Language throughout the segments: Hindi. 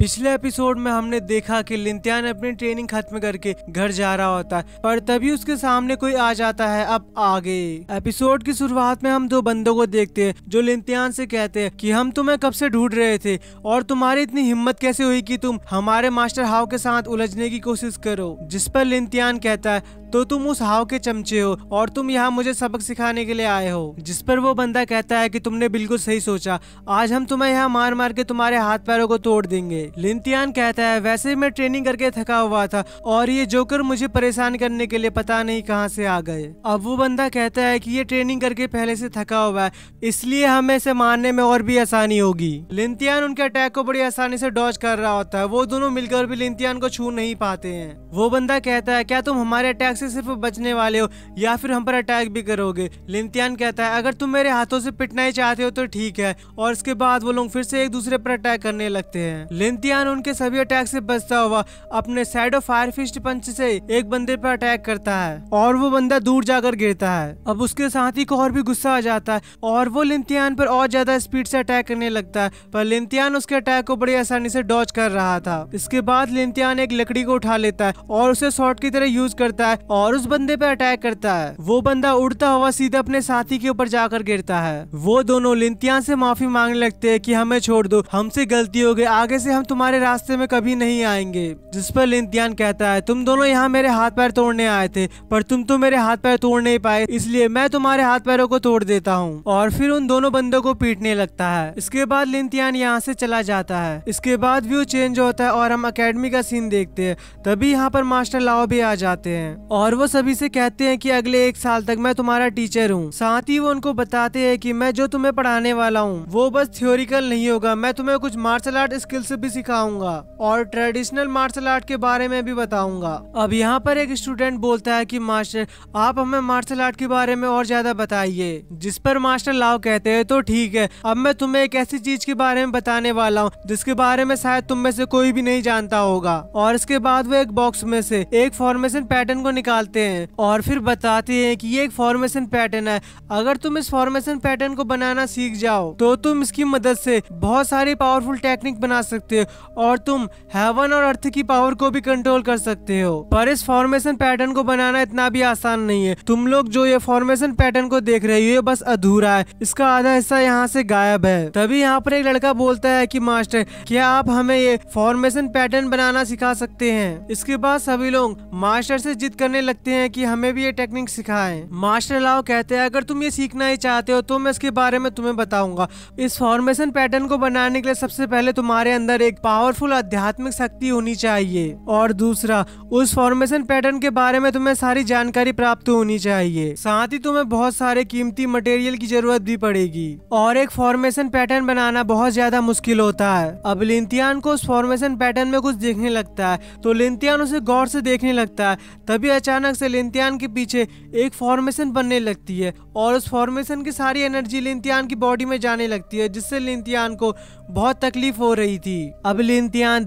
पिछले एपिसोड में हमने देखा कि लिंत्यान अपनी ट्रेनिंग खत्म करके घर जा रहा होता है पर तभी उसके सामने कोई आ जाता है अब आगे एपिसोड की शुरुआत में हम दो बंदों को देखते हैं जो लिंत्यान से कहते हैं कि हम तुम्हें कब से ढूंढ रहे थे और तुम्हारी इतनी हिम्मत कैसे हुई कि तुम हमारे मास्टर हाव के साथ उलझने की कोशिश करो जिस पर लिंत्यान कहता है तो तुम उस हाव के चमचे हो और तुम यहाँ मुझे सबक सिखाने के लिए आए हो जिस पर वो बंदा कहता है कि तुमने बिल्कुल सही सोचा आज हम तुम्हें यहाँ मार मार के तुम्हारे हाथ पैरों को तोड़ देंगे लिंतियान कहता है वैसे मैं ट्रेनिंग करके थका हुआ था और ये जोकर मुझे परेशान करने के लिए पता नहीं कहाँ से आ गए अब वो बंदा कहता है कि ये ट्रेनिंग करके पहले से थका हुआ है इसलिए हमें इसे मारने में और भी आसानी होगी लिंतियान उनके अटैक को बड़ी आसानी से डॉच कर रहा होता है वो दोनों मिलकर भी लिंतियान को छू नहीं पाते हैं वो बंदा कहता है क्या तुम हमारे अटैक से सिर्फ बचने वाले हो या फिर हम पर अटैक भी करोगे लिंतियान कहता है अगर तुम मेरे हाथों से पिटना ही चाहते हो तो ठीक है और इसके बाद वो लोग फिर से एक दूसरे पर अटैक करने लगते हैं इम्तिहान उनके सभी अटैक से बचता हुआ अपने ऑफ फायर फिस्ट पंच से एक बंदे पर अटैक करता है और वो बंदा दूर जाकर गिरता है अब उसके साथी को और भी गुस्सा आ जाता है और वो लिम्तियान पर और ज्यादा स्पीड से अटैक करने लगता है पर लिम्तियान उसके अटैक को बड़ी आसानी से डॉच कर रहा था इसके बाद लिम्तियान एक लकड़ी को उठा लेता है और उसे शॉर्ट की तरह यूज करता है और उस बंदे पर अटैक करता है वो बंदा उड़ता हुआ सीधा अपने साथी के ऊपर जाकर गिरता है वो दोनों लिंतियान से माफी मांगने लगते है की हमें छोड़ दो हमसे गलती हो गई आगे से हम तुम्हारे रास्ते में कभी नहीं आएंगे जिस पर लिंतियान कहता है तुम दोनों यहाँ मेरे हाथ पैर तोड़ने आए थे पर तुम तो मेरे हाथ पैर तोड़ नहीं पाए इसलिए मैं तुम्हारे हाथ पैरों को तोड़ देता हूँ और फिर उन दोनों बंदों को पीटने लगता है इसके बाद लिंतियान यहाँ से चला जाता है इसके बाद व्यू चेंज होता है और हम अकेडमी का सीन देखते है तभी यहाँ पर मास्टर लाओ भी आ जाते हैं और वो सभी से कहते हैं की अगले एक साल तक मैं तुम्हारा टीचर हूँ साथ ही वो उनको बताते हैं की मैं जो तुम्हें पढ़ाने वाला हूँ वो बस थ्योरिकल नहीं होगा मैं तुम्हें कुछ मार्शल आर्ट स्किल्स भी सिखाऊंगा और ट्रेडिशनल मार्शल आर्ट के बारे में भी बताऊंगा अब यहाँ पर एक स्टूडेंट बोलता है कि मास्टर आप हमें मार्शल आर्ट के बारे में और ज्यादा बताइए जिस पर मास्टर लाओ कहते हैं तो ठीक है अब मैं तुम्हें एक ऐसी चीज के बारे में बताने वाला हूँ जिसके बारे में शायद तुम में से कोई भी नहीं जानता होगा और इसके बाद वो एक बॉक्स में से एक फॉर्मेशन पैटर्न को निकालते हैं और फिर बताते हैं कि ये एक फॉर्मेशन पैटर्न है अगर तुम इस फॉर्मेशन पैटर्न को बनाना सीख जाओ तो तुम इसकी मदद से बहुत सारी पावरफुल टेक्निक बना सकते हो और तुम हेवन और अर्थ की पावर को भी कंट्रोल कर सकते हो पर इस फॉर्मेशन पैटर्न को बनाना इतना भी आसान नहीं है तुम लोग जो ये फॉर्मेशन पैटर्न को देख रहे हो बस अधूरा है इसका आधा हिस्सा यहाँ से गायब है तभी यहाँ पर एक लड़का बोलता है की मास्टर क्या आप हमें ये फॉर्मेशन पैटर्न बनाना सिखा सकते हैं इसके बाद सभी लोग मास्टर से जिद करने लगते हैं कि हमें भी ये टेक्निक सिखाए मास्टर लाओ कहते हैं अगर तुम ये सीखना ही चाहते हो तो मैं इसके बारे में तुम्हें बताऊंगा इस फॉर्मेशन पैटर्न को बनाने के लिए सबसे पहले तुम्हारे अंदर एक पावरफुल आध्यात्मिक शक्ति होनी चाहिए और दूसरा उस फॉर्मेशन पैटर्न के बारे में तुम्हें सारी जानकारी प्राप्त होनी चाहिए साथ ही तुम्हें बहुत सारे कीमती मटेरियल की जरूरत भी पड़ेगी और एक फॉर्मेशन पैटर्न बनाना बहुत ज्यादा मुश्किल होता है अब लिंतियान को उस फॉर्मेशन पैटर्न में कुछ देखने लगता है तो लिंतियान उसे गौर से देखने लगता है तभी अचानक से लिंतियान के पीछे एक फॉर्मेशन बनने लगती है और उस फॉर्मेशन की सारी एनर्जी लिंतियान की बॉडी में जाने लगती है जिससे लिंतियान को बहुत तकलीफ हो रही थी अब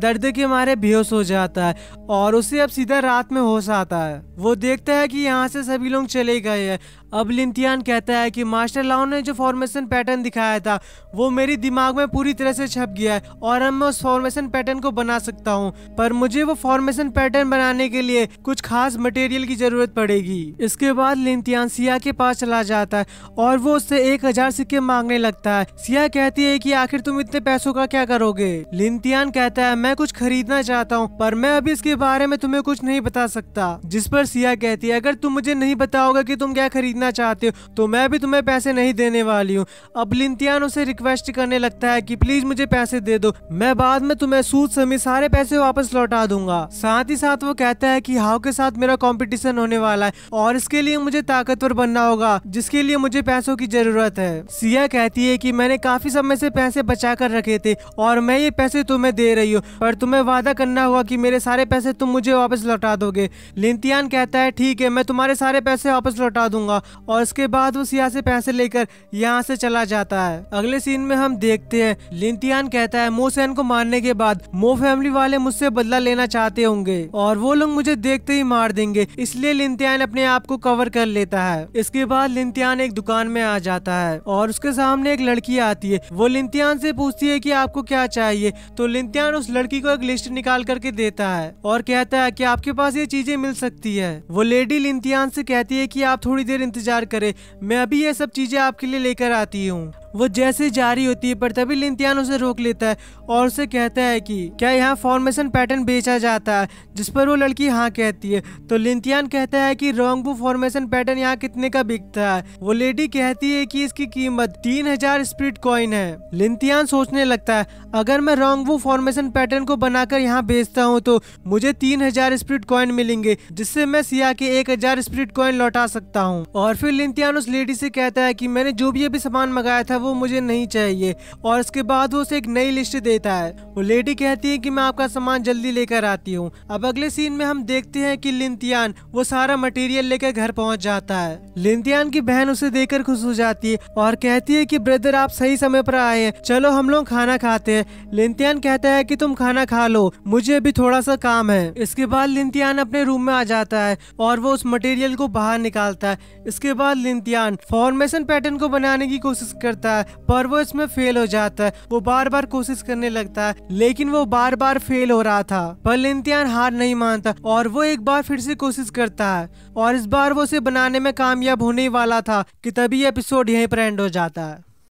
दर्द के मारे बेहोश हो जाता है और उसे अब सीधा रात में होश आता है वो देखता है कि यहाँ से सभी लोग चले गए हैं अब लिंतियान कहता है कि मास्टर लाओ ने जो फॉर्मेशन पैटर्न दिखाया था वो मेरी दिमाग में पूरी तरह से छप गया है और अब मैं उस फॉर्मेशन पैटर्न को बना सकता हूँ पर मुझे वो फॉर्मेशन पैटर्न बनाने के लिए कुछ खास मटेरियल की जरूरत पड़ेगी इसके बाद लिंतियान सिया के पास चला जाता है और वो उससे एक हजार सिक्के मांगने लगता है सिया कहती है की आखिर तुम इतने पैसों का क्या करोगे लिंतियान कहता है मैं कुछ खरीदना चाहता हूँ पर मैं अभी इसके बारे में तुम्हें कुछ नहीं बता सकता जिस पर सिया कहती है अगर तुम मुझे नहीं बताओगे की तुम क्या खरीदना खरीदना चाहते हो तो मैं भी तुम्हें पैसे नहीं देने वाली हूँ अब लिंतियान उसे रिक्वेस्ट करने लगता है कि प्लीज मुझे पैसे दे दो मैं बाद में तुम्हें सूद समेत सारे पैसे वापस लौटा दूंगा साथ ही साथ वो कहता है की हाउ के साथ मेरा कॉम्पिटिशन होने वाला है और इसके लिए मुझे ताकतवर बनना होगा जिसके लिए मुझे पैसों की जरूरत है सिया कहती है कि मैंने काफी समय से पैसे बचा कर रखे थे और मैं ये पैसे तुम्हें दे रही हूँ पर तुम्हें वादा करना होगा कि मेरे सारे पैसे तुम मुझे वापस लौटा दोगे लिंतियान कहता है ठीक है मैं तुम्हारे सारे पैसे वापस लौटा दूंगा और उसके बाद उस यहाँ से पैसे लेकर यहाँ से चला जाता है अगले सीन में हम देखते हैं लिंतियान कहता है मोहसेन को मारने के बाद मो फैमिली वाले मुझसे बदला लेना चाहते होंगे और वो लोग मुझे देखते ही मार देंगे इसलिए लिंतियान अपने आप को कवर कर लेता है इसके बाद लिंतियान एक दुकान में आ जाता है और उसके सामने एक लड़की आती है वो लिंतियान से पूछती है की आपको क्या चाहिए तो लिंतियान उस लड़की को एक लिस्ट निकाल करके देता है और कहता है की आपके पास ये चीजें मिल सकती है वो लेडी लिंतियान से कहती है की आप थोड़ी देर इंतजार इंतजार करें मैं अभी ये सब चीज़ें आपके लिए लेकर आती हूँ वो जैसे जारी होती है पर तभी लिंतियान उसे रोक लेता है और उसे कहता है कि क्या यहाँ फॉर्मेशन पैटर्न बेचा जाता है जिस पर वो लड़की हाँ कहती है तो लिंतियान कहता है कि रोंगबू फॉर्मेशन पैटर्न यहाँ कितने का बिकता है वो लेडी कहती है कि इसकी कीमत तीन हजार स्प्रिट कॉइन है लिंतियान सोचने लगता है अगर मैं रोंगबू फॉर्मेशन पैटर्न को बनाकर यहाँ बेचता हूँ तो मुझे तीन हजार स्प्रिट कॉइन मिलेंगे जिससे मैं सिया के एक हजार स्प्रिट कॉइन लौटा सकता हूँ और फिर लिंतियान उस लेडी से कहता है की मैंने जो भी अभी सामान मंगाया था वो मुझे नहीं चाहिए और इसके बाद वो उसे एक नई लिस्ट देता है वो लेडी कहती है कि मैं आपका सामान जल्दी लेकर आती हूँ अब अगले सीन में हम देखते हैं कि लिंतियान वो सारा मटेरियल लेकर घर पहुँच जाता है लिंतियान की बहन उसे देखकर खुश हो जाती है और कहती है की ब्रदर आप सही समय पर आए हैं चलो हम लोग खाना खाते हैं लिंतियान कहता है की तुम खाना खा लो मुझे अभी थोड़ा सा काम है इसके बाद लिंतियान अपने रूम में आ जाता है और वो उस मटेरियल को बाहर निकालता है इसके बाद लिंतियान फॉर्मेशन पैटर्न को बनाने की कोशिश करता है होता है पर वो इसमें फेल हो जाता है वो बार बार कोशिश करने लगता है लेकिन वो बार बार फेल हो रहा था पर लिंतियान हार नहीं मानता और वो एक बार फिर से कोशिश करता है और इस बार वो उसे बनाने में कामयाब होने वाला था कि तभी एपिसोड यहीं पर एंड हो जाता है